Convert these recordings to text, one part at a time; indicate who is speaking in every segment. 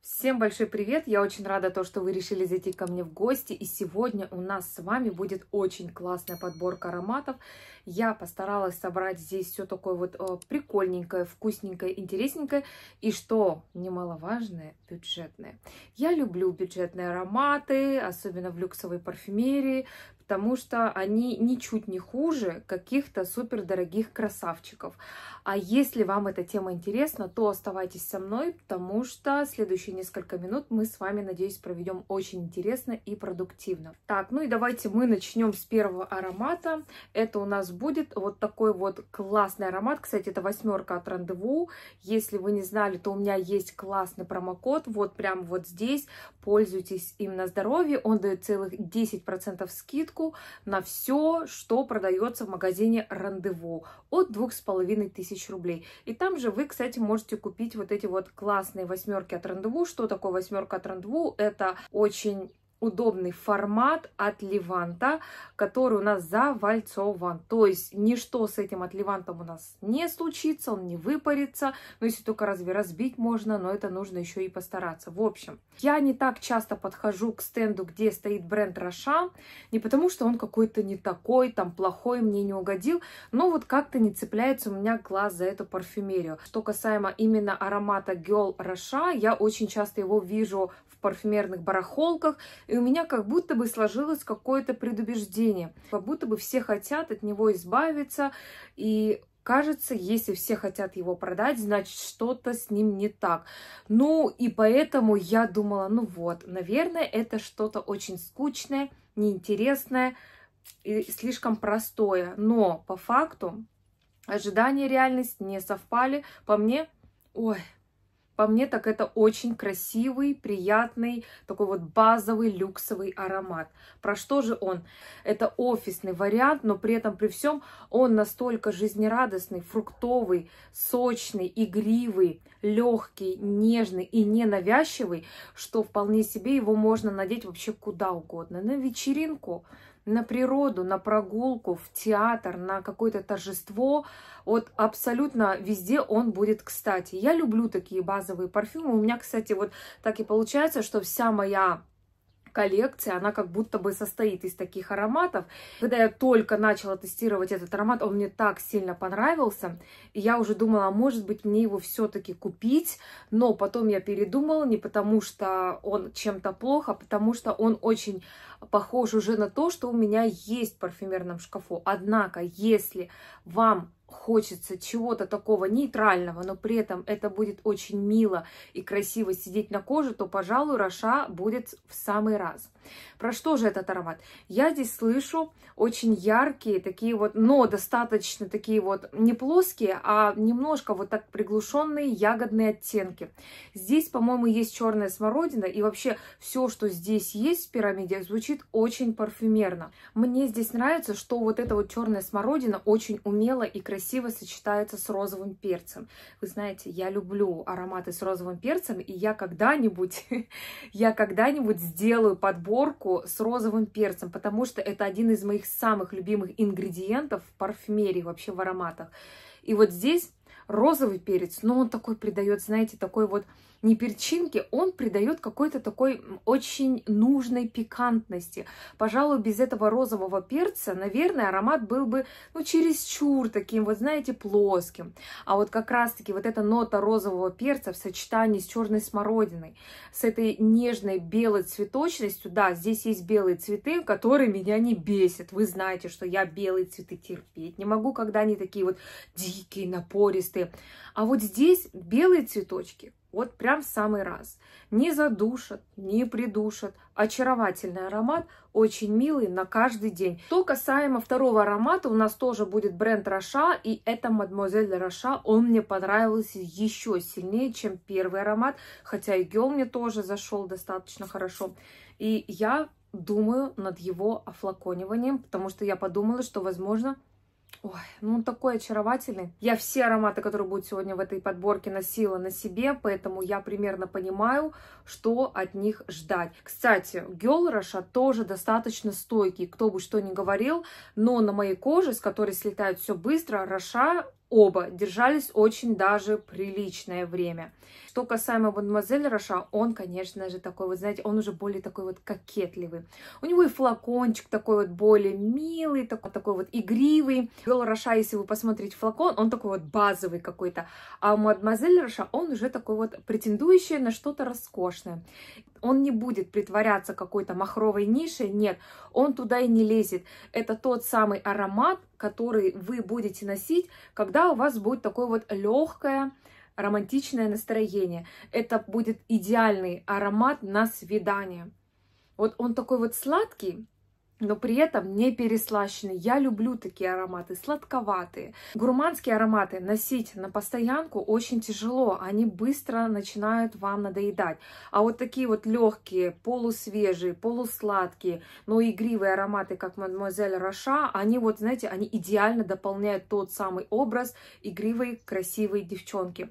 Speaker 1: Всем большой привет! Я очень рада то, что вы решили зайти ко мне в гости. И сегодня у нас с вами будет очень классная подборка ароматов. Я постаралась собрать здесь все такое вот э, прикольненькое, вкусненькое, интересненькое. И что немаловажное, бюджетное. Я люблю бюджетные ароматы, особенно в люксовой парфюмерии потому что они ничуть не хуже каких-то супердорогих красавчиков. А если вам эта тема интересна, то оставайтесь со мной, потому что следующие несколько минут мы с вами, надеюсь, проведем очень интересно и продуктивно. Так, ну и давайте мы начнем с первого аромата. Это у нас будет вот такой вот классный аромат. Кстати, это восьмерка от Рандеву. Если вы не знали, то у меня есть классный промокод. Вот прям вот здесь. Пользуйтесь им на здоровье. Он дает целых 10% скидку скидку на все, что продается в магазине «Рандеву» от двух с половиной тысяч рублей. И там же вы, кстати, можете купить вот эти вот классные восьмерки от «Рандеву». Что такое восьмерка от «Рандеву»? Это очень удобный формат от Леванта, который у нас завальцован. То есть ничто с этим от Левантом у нас не случится, он не выпарится. Ну, если только разве разбить можно, но это нужно еще и постараться. В общем, я не так часто подхожу к стенду, где стоит бренд Раша, не потому что он какой-то не такой, там плохой, мне не угодил, но вот как-то не цепляется у меня глаз за эту парфюмерию. Что касаемо именно аромата Girl Раша, я очень часто его вижу в парфюмерных барахолках, и у меня как будто бы сложилось какое-то предубеждение, как будто бы все хотят от него избавиться, и кажется, если все хотят его продать, значит, что-то с ним не так. Ну, и поэтому я думала, ну вот, наверное, это что-то очень скучное, неинтересное и слишком простое. Но по факту ожидания и реальность не совпали. По мне, ой, по мне, так это очень красивый, приятный, такой вот базовый люксовый аромат. Про что же он? Это офисный вариант, но при этом при всем он настолько жизнерадостный, фруктовый, сочный, игривый, легкий, нежный и ненавязчивый, что вполне себе его можно надеть вообще куда угодно. На вечеринку, на природу, на прогулку, в театр, на какое-то торжество. Вот абсолютно везде он будет кстати. Я люблю такие базовые парфюмы. У меня, кстати, вот так и получается, что вся моя коллекция, она как будто бы состоит из таких ароматов. Когда я только начала тестировать этот аромат, он мне так сильно понравился, и я уже думала, а может быть, мне его все-таки купить, но потом я передумала, не потому что он чем-то плохо, а потому что он очень похож уже на то, что у меня есть в парфюмерном шкафу. Однако, если вам хочется чего-то такого нейтрального, но при этом это будет очень мило и красиво сидеть на коже, то, пожалуй, Роша будет в самый раз. Про что же этот аромат? Я здесь слышу очень яркие такие вот, но достаточно такие вот не плоские, а немножко вот так приглушенные ягодные оттенки. Здесь, по-моему, есть черная смородина и вообще все, что здесь есть в пирамиде, звучит очень парфюмерно. Мне здесь нравится, что вот эта вот черная смородина очень умело и красиво красиво сочетается с розовым перцем. Вы знаете, я люблю ароматы с розовым перцем, и я когда-нибудь, я когда-нибудь сделаю подборку с розовым перцем, потому что это один из моих самых любимых ингредиентов в парфюмерии, вообще в ароматах. И вот здесь розовый перец, но он такой придает, знаете, такой вот не перчинки, он придает какой-то такой очень нужной пикантности. Пожалуй, без этого розового перца, наверное, аромат был бы, ну, чересчур таким, вот знаете, плоским. А вот как раз-таки вот эта нота розового перца в сочетании с черной смородиной, с этой нежной белой цветочностью, да, здесь есть белые цветы, которые меня не бесят. Вы знаете, что я белые цветы терпеть не могу, когда они такие вот дикие, напористые, кусты. А вот здесь белые цветочки вот прям в самый раз. Не задушат, не придушат. Очаровательный аромат, очень милый на каждый день. Что касаемо второго аромата, у нас тоже будет бренд Роша, и это мадемуазель Роша. Он мне понравился еще сильнее, чем первый аромат, хотя и гел мне тоже зашел достаточно хорошо. И я думаю над его офлакониванием, потому что я подумала, что, возможно, Ой, ну он такой очаровательный. Я все ароматы, которые будут сегодня в этой подборке, носила на себе, поэтому я примерно понимаю, что от них ждать. Кстати, Girl Russia а тоже достаточно стойкий, кто бы что ни говорил, но на моей коже, с которой слетают все быстро, Раша оба держались очень даже приличное время. Что касаемо мадемуазель Роша, он, конечно же, такой вот, знаете, он уже более такой вот кокетливый. У него и флакончик такой вот более милый, такой, такой вот игривый. Вел Роша, если вы посмотрите флакон, он такой вот базовый какой-то. А у мадемуазель Роша он уже такой вот претендующий на что-то роскошное он не будет притворяться какой-то махровой нишей, нет, он туда и не лезет. Это тот самый аромат, который вы будете носить, когда у вас будет такое вот легкое, романтичное настроение. Это будет идеальный аромат на свидание. Вот он такой вот сладкий, но при этом не переслащенный. Я люблю такие ароматы, сладковатые. Гурманские ароматы носить на постоянку очень тяжело, они быстро начинают вам надоедать. А вот такие вот легкие, полусвежие, полусладкие, но игривые ароматы, как мадемуазель Роша, они вот, знаете, они идеально дополняют тот самый образ игривой, красивой девчонки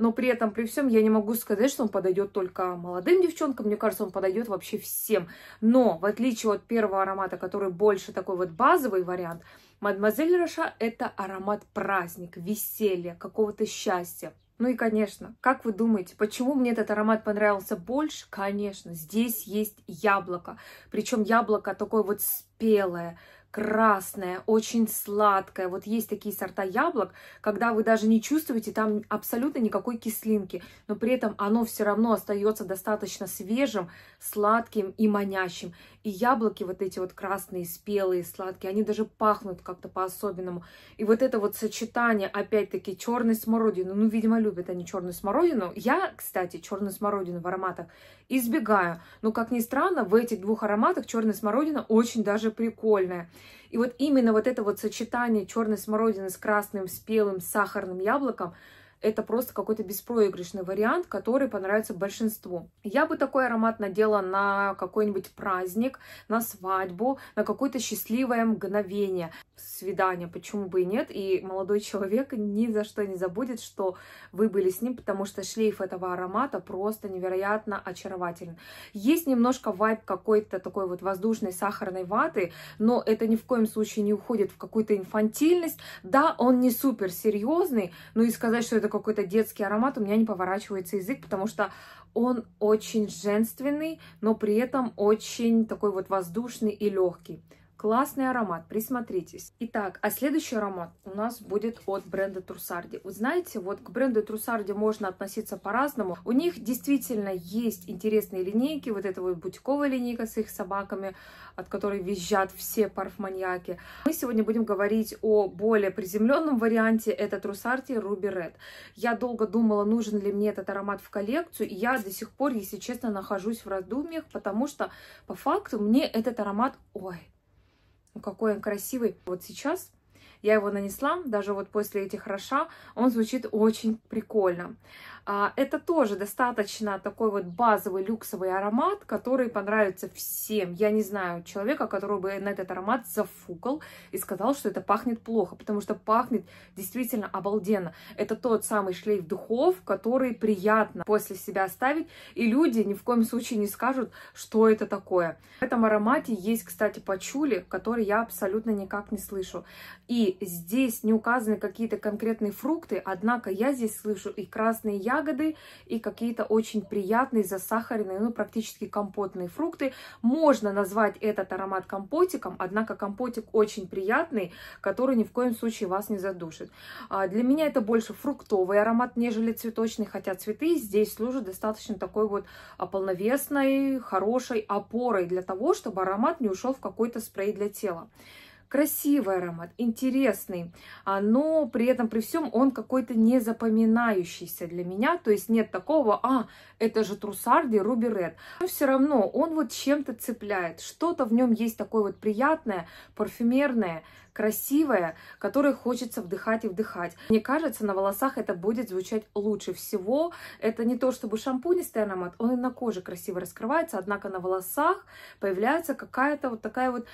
Speaker 1: но при этом, при всем, я не могу сказать, что он подойдет только молодым девчонкам, мне кажется, он подойдет вообще всем. Но, в отличие от первого аромата, который больше такой вот базовый вариант, Мадемуазель Роша – это аромат праздник, веселья, какого-то счастья. Ну и, конечно, как вы думаете, почему мне этот аромат понравился больше? Конечно, здесь есть яблоко. Причем яблоко такое вот спелое, красное, очень сладкое. Вот есть такие сорта яблок, когда вы даже не чувствуете там абсолютно никакой кислинки, но при этом оно все равно остается достаточно свежим, сладким и манящим. И яблоки вот эти вот красные, спелые, сладкие, они даже пахнут как-то по-особенному. И вот это вот сочетание, опять-таки, черной смородины. Ну, видимо, любят они черную смородину. Я, кстати, черную смородину в ароматах избегаю. Но, как ни странно, в этих двух ароматах черная смородина очень даже прикольная. И вот именно вот это вот сочетание черной смородины с красным, спелым, сахарным яблоком – это просто какой-то беспроигрышный вариант, который понравится большинству. Я бы такой аромат надела на какой-нибудь праздник, на свадьбу, на какое-то счастливое мгновение, свидание, почему бы и нет. И молодой человек ни за что не забудет, что вы были с ним, потому что шлейф этого аромата просто невероятно очарователен. Есть немножко вайп какой-то такой вот воздушной сахарной ваты, но это ни в коем случае не уходит в какую-то инфантильность. Да, он не супер серьезный, но и сказать, что это такой какой-то детский аромат, у меня не поворачивается язык, потому что он очень женственный, но при этом очень такой вот воздушный и легкий. Классный аромат, присмотритесь. Итак, а следующий аромат у нас будет от бренда Трусарди. Вы знаете, вот к бренду Трусарди можно относиться по-разному. У них действительно есть интересные линейки. Вот эта вот бутиковая линейка с их собаками, от которой визжат все парфманьяки. Мы сегодня будем говорить о более приземленном варианте. Это Трусарди Руби Ред. Я долго думала, нужен ли мне этот аромат в коллекцию. И я до сих пор, если честно, нахожусь в раздумьях, потому что по факту мне этот аромат... Ой, ну, какой он красивый. Вот сейчас я его нанесла, даже вот после этих роша, он звучит очень прикольно. А, это тоже достаточно такой вот базовый люксовый аромат, который понравится всем. Я не знаю человека, который бы на этот аромат зафукал и сказал, что это пахнет плохо, потому что пахнет действительно обалденно. Это тот самый шлейф духов, который приятно после себя оставить, и люди ни в коем случае не скажут, что это такое. В этом аромате есть, кстати, пачули, который я абсолютно никак не слышу. И здесь не указаны какие-то конкретные фрукты, однако я здесь слышу и красные яблоки, ягоды и какие-то очень приятные засахаренные, ну, практически компотные фрукты. Можно назвать этот аромат компотиком, однако компотик очень приятный, который ни в коем случае вас не задушит. А, для меня это больше фруктовый аромат, нежели цветочный, хотя цветы здесь служат достаточно такой вот полновесной, хорошей опорой для того, чтобы аромат не ушел в какой-то спрей для тела красивый аромат, интересный, а, но при этом при всем он какой-то не запоминающийся для меня, то есть нет такого, а, это же Трусарди Руби Ред. Но все равно он вот чем-то цепляет, что-то в нем есть такое вот приятное, парфюмерное, красивое, которое хочется вдыхать и вдыхать. Мне кажется, на волосах это будет звучать лучше всего. Это не то чтобы шампунь из он и на коже красиво раскрывается, однако на волосах появляется какая-то вот такая вот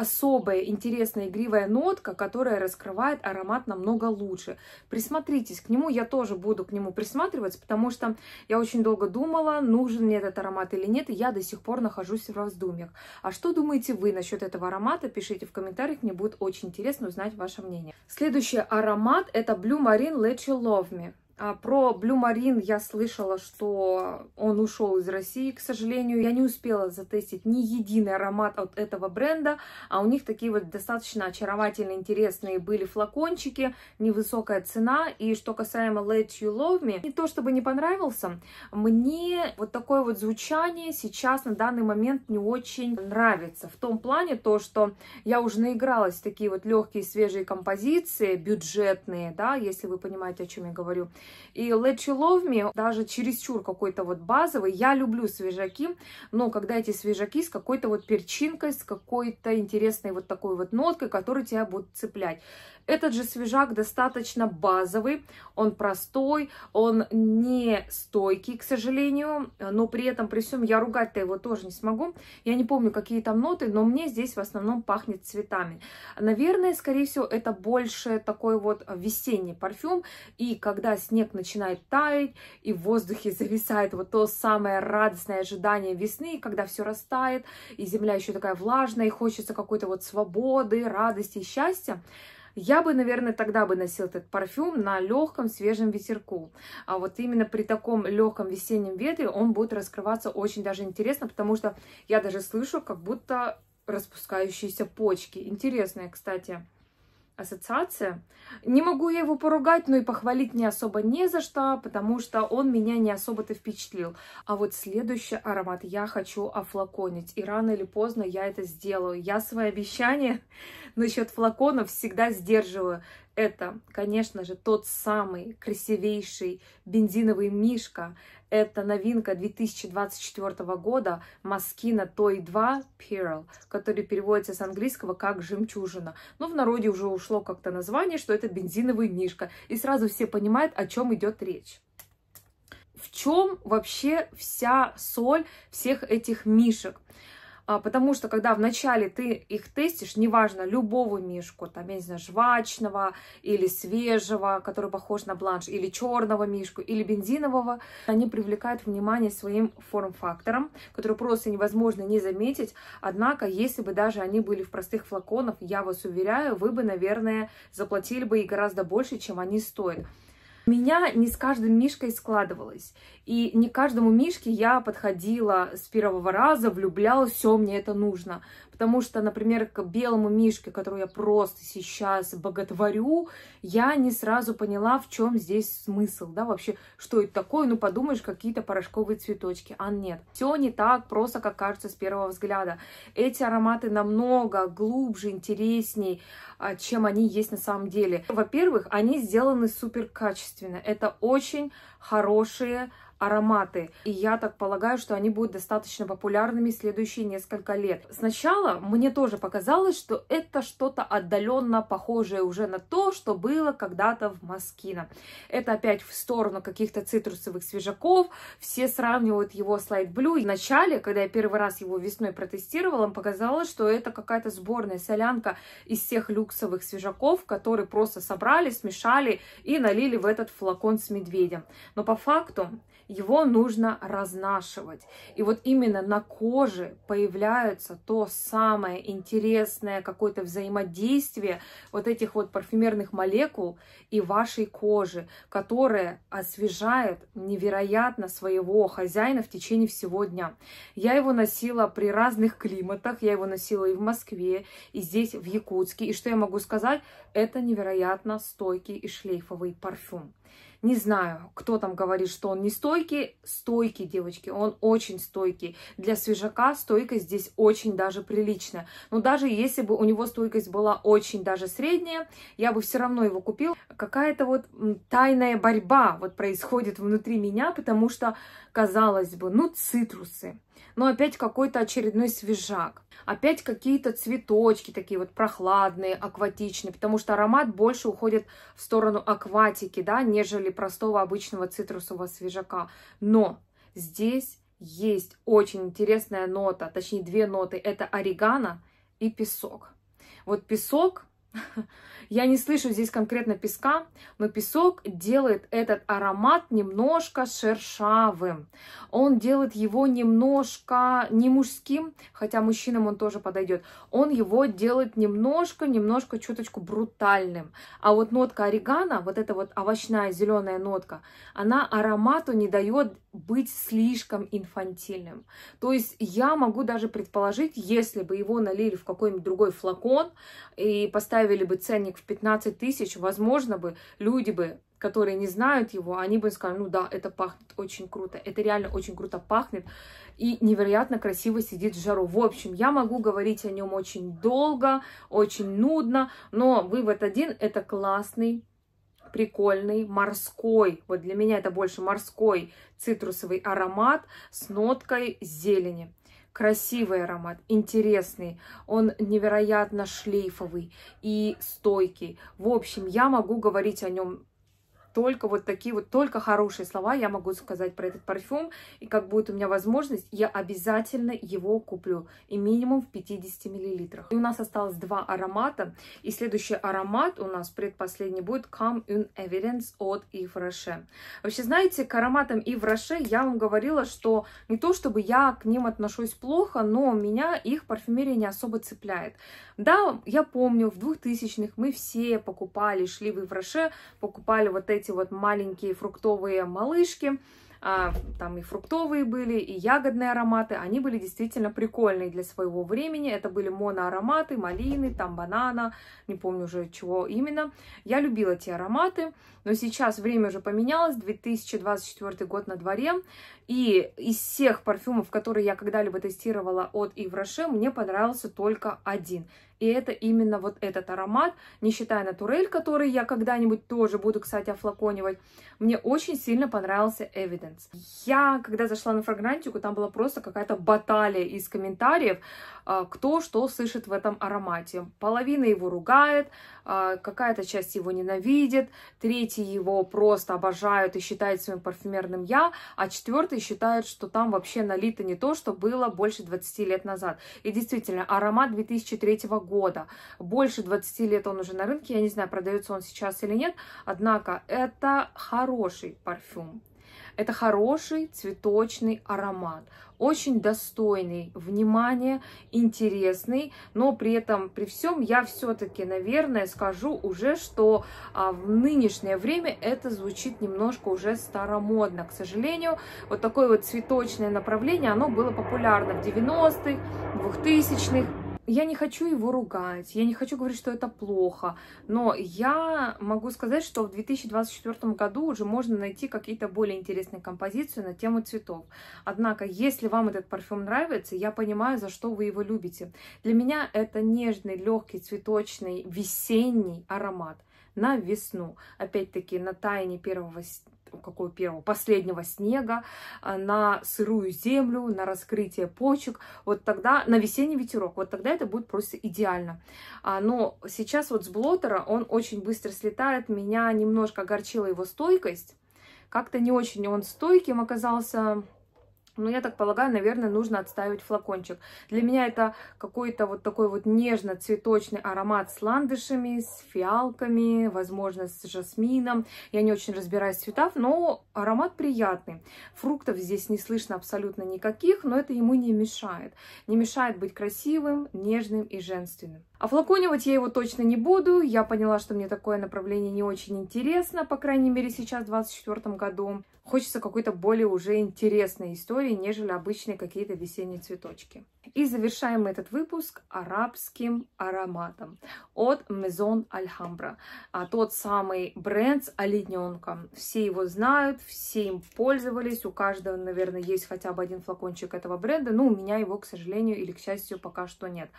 Speaker 1: особая, интересная, игривая нотка, которая раскрывает аромат намного лучше. Присмотритесь к нему, я тоже буду к нему присматриваться, потому что я очень долго думала, нужен мне этот аромат или нет, и я до сих пор нахожусь в раздумьях. А что думаете вы насчет этого аромата? Пишите в комментариях, мне будет очень интересно узнать ваше мнение. Следующий аромат это Blue Marine Let You Love Me. А, про Blue Marine я слышала, что он ушел из России, к сожалению. Я не успела затестить ни единый аромат от этого бренда, а у них такие вот достаточно очаровательные, интересные были флакончики, невысокая цена. И что касаемо Let You Love Me, не то чтобы не понравился, мне вот такое вот звучание сейчас на данный момент не очень нравится. В том плане то, что я уже наигралась в такие вот легкие свежие композиции, бюджетные, да, если вы понимаете, о чем я говорю. И Let You Love Me даже чересчур какой-то вот базовый. Я люблю свежаки, но когда эти свежаки с какой-то вот перчинкой, с какой-то интересной вот такой вот ноткой, которая тебя будет цеплять. Этот же свежак достаточно базовый, он простой, он не стойкий, к сожалению, но при этом, при всем, я ругать-то его тоже не смогу. Я не помню, какие там ноты, но мне здесь в основном пахнет цветами. Наверное, скорее всего, это больше такой вот весенний парфюм, и когда снег начинает таять, и в воздухе зависает вот то самое радостное ожидание весны, когда все растает, и земля еще такая влажная, и хочется какой-то вот свободы, радости счастья, я бы, наверное, тогда бы носил этот парфюм на легком свежем ветерку. А вот именно при таком легком весеннем ветре он будет раскрываться очень даже интересно, потому что я даже слышу как будто распускающиеся почки. Интересная, кстати, ассоциация. Не могу я его поругать, но и похвалить не особо не за что, потому что он меня не особо-то впечатлил. А вот следующий аромат я хочу офлаконить, и рано или поздно я это сделаю. Я свои обещания насчет флаконов всегда сдерживаю. Это, конечно же, тот самый красивейший бензиновый мишка. Это новинка 2024 года Moschino Toy 2 Pearl, который переводится с английского как «жемчужина». Но ну, в народе уже ушло как-то название, что это бензиновый мишка. И сразу все понимают, о чем идет речь в чем вообще вся соль всех этих мишек. А, потому что когда вначале ты их тестишь, неважно, любого мишку, там, я не знаю, жвачного или свежего, который похож на бланш, или черного мишку, или бензинового, они привлекают внимание своим форм-фактором, который просто невозможно не заметить. Однако, если бы даже они были в простых флаконах, я вас уверяю, вы бы, наверное, заплатили бы и гораздо больше, чем они стоят меня не с каждым мишкой складывалось. И не каждому мишке я подходила с первого раза, влюблялась, все, мне это нужно. Потому что, например, к белому мишке, которую я просто сейчас боготворю, я не сразу поняла, в чем здесь смысл, да, вообще, что это такое, ну, подумаешь, какие-то порошковые цветочки. А нет, все не так просто, как кажется с первого взгляда. Эти ароматы намного глубже, интересней, а, чем они есть на самом деле. Во-первых, они сделаны супер качественно. Это очень хорошие ароматы. И я так полагаю, что они будут достаточно популярными следующие несколько лет. Сначала мне тоже показалось, что это что-то отдаленно похожее уже на то, что было когда-то в Маскина. Это опять в сторону каких-то цитрусовых свежаков. Все сравнивают его с Light Blue. И вначале, когда я первый раз его весной протестировала, им показалось, что это какая-то сборная солянка из всех люксовых свежаков, которые просто собрали, смешали и налили в этот флакон с медведем. Но по факту его нужно разнашивать. И вот именно на коже появляется то самое интересное какое-то взаимодействие вот этих вот парфюмерных молекул и вашей кожи, которая освежает невероятно своего хозяина в течение всего дня. Я его носила при разных климатах, я его носила и в Москве, и здесь, в Якутске. И что я могу сказать? Это невероятно стойкий и шлейфовый парфюм. Не знаю, кто там говорит, что он не стойкий. Стойкий, девочки, он очень стойкий. Для свежака стойкость здесь очень даже приличная. Но даже если бы у него стойкость была очень даже средняя, я бы все равно его купил. Какая-то вот тайная борьба вот происходит внутри меня, потому что, казалось бы, ну, цитрусы но опять какой-то очередной свежак. Опять какие-то цветочки такие вот прохладные, акватичные, потому что аромат больше уходит в сторону акватики, да, нежели простого обычного цитрусового свежака. Но здесь есть очень интересная нота, точнее две ноты, это орегано и песок. Вот песок я не слышу здесь конкретно песка, но песок делает этот аромат немножко шершавым. Он делает его немножко не мужским, хотя мужчинам он тоже подойдет. Он его делает немножко, немножко чуточку брутальным. А вот нотка орегана, вот эта вот овощная зеленая нотка, она аромату не дает быть слишком инфантильным. То есть я могу даже предположить, если бы его налили в какой-нибудь другой флакон и поставили бы ценник в 15 тысяч, возможно бы, люди бы, которые не знают его, они бы сказали, ну да, это пахнет очень круто, это реально очень круто пахнет и невероятно красиво сидит в жару. В общем, я могу говорить о нем очень долго, очень нудно, но вывод один, это классный прикольный морской, вот для меня это больше морской цитрусовый аромат с ноткой зелени красивый аромат, интересный, он невероятно шлейфовый и стойкий. В общем, я могу говорить о нем только вот такие вот, только хорошие слова я могу сказать про этот парфюм. И как будет у меня возможность, я обязательно его куплю. И минимум в 50 миллилитрах. И у нас осталось два аромата. И следующий аромат у нас предпоследний будет Come in Evidence от Yves Rocher. Вообще, знаете, к ароматам Yves Rocher я вам говорила, что не то чтобы я к ним отношусь плохо, но меня их парфюмерия не особо цепляет. Да, я помню, в 2000-х мы все покупали, шли в Yves Rocher, покупали вот эти эти вот маленькие фруктовые малышки, а, там и фруктовые были, и ягодные ароматы, они были действительно прикольные для своего времени, это были моноароматы, малины, там банана, не помню уже чего именно. Я любила эти ароматы, но сейчас время уже поменялось, 2024 год на дворе, и из всех парфюмов, которые я когда-либо тестировала от Yves мне понравился только один. И это именно вот этот аромат, не считая натурель, который я когда-нибудь тоже буду, кстати, офлаконивать. Мне очень сильно понравился Evidence. Я, когда зашла на фрагрантику, там была просто какая-то баталия из комментариев, а, кто что слышит в этом аромате. Половина его ругает, а, какая-то часть его ненавидит, третий его просто обожают и считают своим парфюмерным я, а четвертый и считают, что там вообще налито не то, что было больше 20 лет назад. И действительно, аромат 2003 года, больше 20 лет он уже на рынке, я не знаю, продается он сейчас или нет, однако это хороший парфюм. Это хороший цветочный аромат, очень достойный внимания, интересный, но при этом, при всем, я все-таки, наверное, скажу уже, что а, в нынешнее время это звучит немножко уже старомодно. К сожалению, вот такое вот цветочное направление, оно было популярно в 90-х, 2000-х, я не хочу его ругать, я не хочу говорить, что это плохо, но я могу сказать, что в 2024 году уже можно найти какие-то более интересные композиции на тему цветов. Однако, если вам этот парфюм нравится, я понимаю, за что вы его любите. Для меня это нежный, легкий, цветочный, весенний аромат на весну. Опять-таки, на тайне первого какого первого, последнего снега, а, на сырую землю, на раскрытие почек, вот тогда, на весенний ветерок, вот тогда это будет просто идеально. А, но сейчас вот с блотера он очень быстро слетает, меня немножко огорчила его стойкость, как-то не очень он стойким оказался, ну, я так полагаю, наверное, нужно отставить флакончик. Для меня это какой-то вот такой вот нежно-цветочный аромат с ландышами, с фиалками, возможно, с жасмином. Я не очень разбираюсь в цветах, но аромат приятный. Фруктов здесь не слышно абсолютно никаких, но это ему не мешает. Не мешает быть красивым, нежным и женственным. Офлаконивать я его точно не буду. Я поняла, что мне такое направление не очень интересно, по крайней мере сейчас, в 2024 году. Хочется какой-то более уже интересной истории, нежели обычные какие-то весенние цветочки. И завершаем этот выпуск арабским ароматом от Maison Alhambra. А тот самый бренд с олененком. Все его знают, все им пользовались. У каждого, наверное, есть хотя бы один флакончик этого бренда. Но ну, у меня его, к сожалению или к счастью, пока что нет.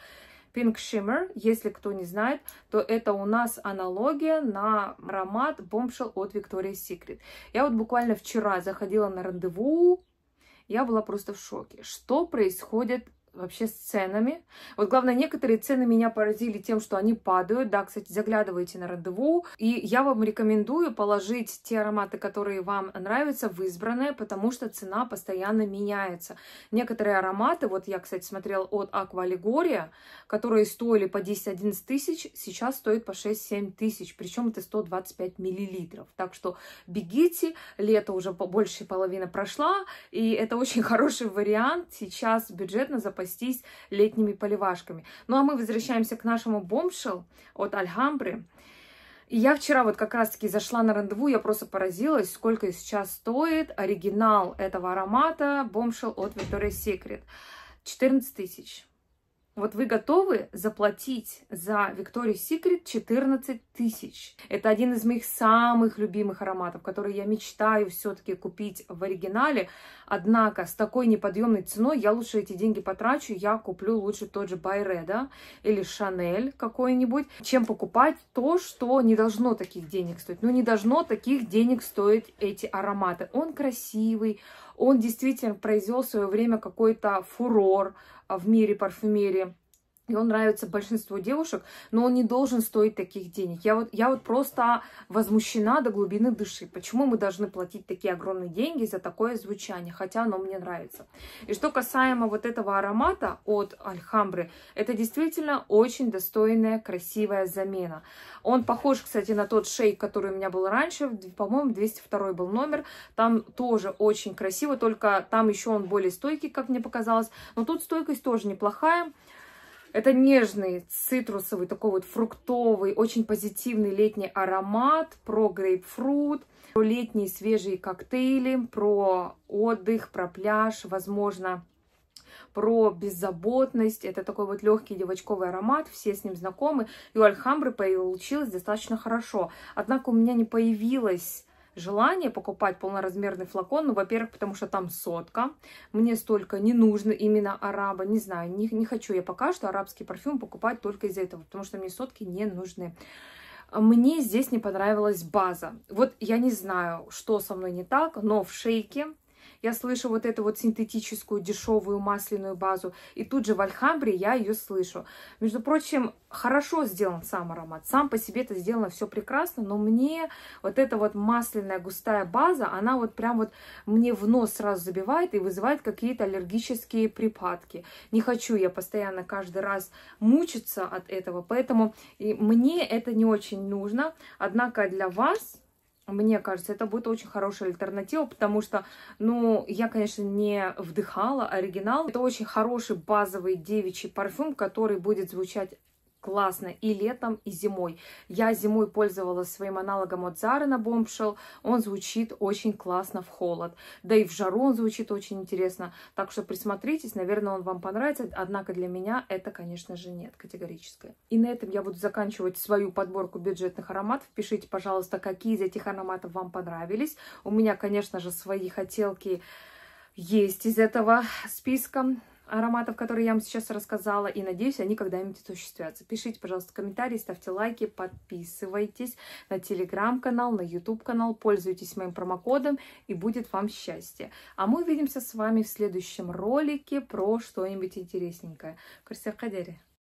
Speaker 1: Pink Shimmer, если кто не знает, то это у нас аналогия на аромат Bombshell от Victoria's Secret. Я вот буквально вчера заходила на рандеву, я была просто в шоке. Что происходит вообще с ценами. Вот главное, некоторые цены меня поразили тем, что они падают. Да, кстати, заглядывайте на рандеву. И я вам рекомендую положить те ароматы, которые вам нравятся, в избранное, потому что цена постоянно меняется. Некоторые ароматы, вот я, кстати, смотрел от Аква Аллегория, которые стоили по 10-11 тысяч, сейчас стоят по 6-7 тысяч, причем это 125 миллилитров. Так что бегите, лето уже больше половины прошла, и это очень хороший вариант сейчас бюджетно запасить запастись летними поливашками. Ну а мы возвращаемся к нашему бомшел от Альгамбры. И я вчера вот как раз-таки зашла на рандеву, я просто поразилась, сколько сейчас стоит оригинал этого аромата бомшел от Victoria's Secret. 14 тысяч. Вот вы готовы заплатить за Victoria's Secret 14 тысяч. Это один из моих самых любимых ароматов, который я мечтаю все-таки купить в оригинале. Однако с такой неподъемной ценой я лучше эти деньги потрачу, я куплю лучше тот же Байре, или Шанель какой-нибудь, чем покупать то, что не должно таких денег стоить. Ну, не должно таких денег стоить эти ароматы. Он красивый, он действительно произвел в свое время какой-то фурор, в мире парфюмерии и он нравится большинству девушек, но он не должен стоить таких денег. Я вот, я вот просто возмущена до глубины души. Почему мы должны платить такие огромные деньги за такое звучание, хотя оно мне нравится. И что касаемо вот этого аромата от Альхамбры, это действительно очень достойная, красивая замена. Он похож, кстати, на тот шейк, который у меня был раньше, по-моему, 202 был номер. Там тоже очень красиво, только там еще он более стойкий, как мне показалось. Но тут стойкость тоже неплохая. Это нежный, цитрусовый, такой вот фруктовый, очень позитивный летний аромат, про грейпфрут, про летние свежие коктейли, про отдых, про пляж, возможно, про беззаботность. Это такой вот легкий девочковый аромат, все с ним знакомы. И у Альхамбры получилось достаточно хорошо. Однако у меня не появилось желание покупать полноразмерный флакон. Ну, во-первых, потому что там сотка. Мне столько не нужно именно араба. Не знаю, не, не хочу я пока что арабский парфюм покупать только из-за этого, потому что мне сотки не нужны. Мне здесь не понравилась база. Вот я не знаю, что со мной не так, но в шейке я слышу вот эту вот синтетическую дешевую масляную базу, и тут же в Альхамбре я ее слышу. Между прочим, хорошо сделан сам аромат, сам по себе это сделано все прекрасно, но мне вот эта вот масляная густая база, она вот прям вот мне в нос сразу забивает и вызывает какие-то аллергические припадки. Не хочу я постоянно каждый раз мучиться от этого, поэтому и мне это не очень нужно, однако для вас мне кажется, это будет очень хорошая альтернатива, потому что, ну, я, конечно, не вдыхала оригинал. Это очень хороший базовый девичий парфюм, который будет звучать классно и летом, и зимой. Я зимой пользовалась своим аналогом от Zara на Bombshell. Он звучит очень классно в холод. Да и в жару он звучит очень интересно. Так что присмотритесь, наверное, он вам понравится. Однако для меня это, конечно же, нет категорическое. И на этом я буду заканчивать свою подборку бюджетных ароматов. Пишите, пожалуйста, какие из этих ароматов вам понравились. У меня, конечно же, свои хотелки есть из этого списка ароматов, которые я вам сейчас рассказала, и надеюсь, они когда-нибудь осуществятся. Пишите, пожалуйста, комментарии, ставьте лайки, подписывайтесь на телеграм-канал, на YouTube-канал, пользуйтесь моим промокодом, и будет вам счастье. А мы увидимся с вами в следующем ролике про что-нибудь интересненькое. Курсер Кадери.